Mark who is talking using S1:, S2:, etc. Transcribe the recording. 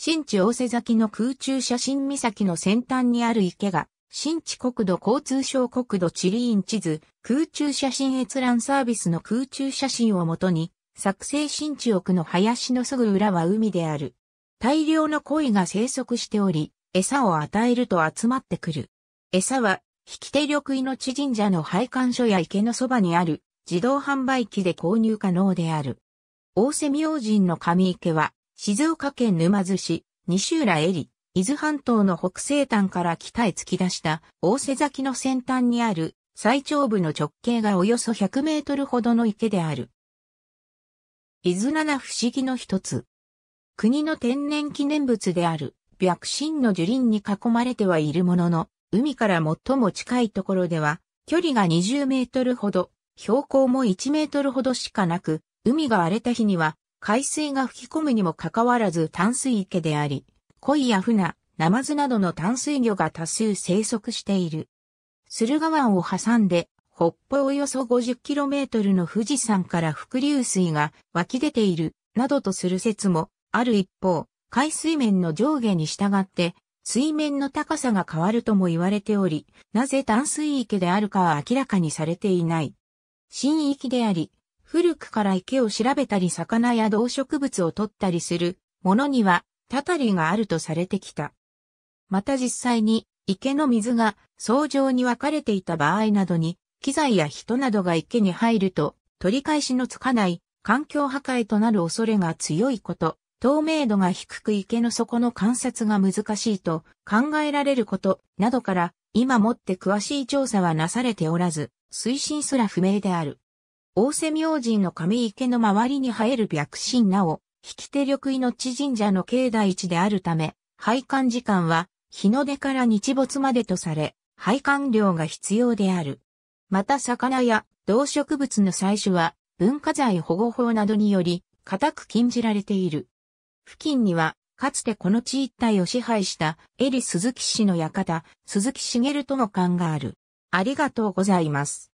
S1: 新地大瀬崎の空中写真岬の先端にある池が、新地国土交通省国土地理院地図、空中写真閲覧サービスの空中写真をもとに、作成新地奥の林のすぐ裏は海である。大量の鯉が生息しており、餌を与えると集まってくる。餌は、引き手緑命神社の配管所や池のそばにある自動販売機で購入可能である。大瀬明神の上池は、静岡県沼津市、西浦恵里、伊豆半島の北西端から北へ突き出した大瀬崎の先端にある最長部の直径がおよそ100メートルほどの池である。伊豆七不思議の一つ。国の天然記念物である白神の樹林に囲まれてはいるものの、海から最も近いところでは、距離が20メートルほど、標高も1メートルほどしかなく、海が荒れた日には海水が吹き込むにもかかわらず淡水池であり、鯉や船、ナマズなどの淡水魚が多数生息している。駿河湾を挟んで、北方およそ 50km の富士山から伏流水が湧き出ている、などとする説もある一方、海水面の上下に従って、水面の高さが変わるとも言われており、なぜ淡水池であるかは明らかにされていない。新域であり、古くから池を調べたり魚や動植物を取ったりするものには、たたりがあるとされてきた。また実際に、池の水が層状に分かれていた場合などに、機材や人などが池に入ると、取り返しのつかない環境破壊となる恐れが強いこと、透明度が低く池の底の観察が難しいと考えられることなどから、今もって詳しい調査はなされておらず、推進すら不明である。大瀬明神の神池の周りに生える白神なお、引き手緑命の神社の境内地であるため、拝観時間は日の出から日没までとされ、配管料が必要である。また魚や動植物の採取は文化財保護法などにより固く禁じられている。付近にはかつてこの地一帯を支配したエリ鈴木氏の館、鈴木茂も感がある。ありがとうございます。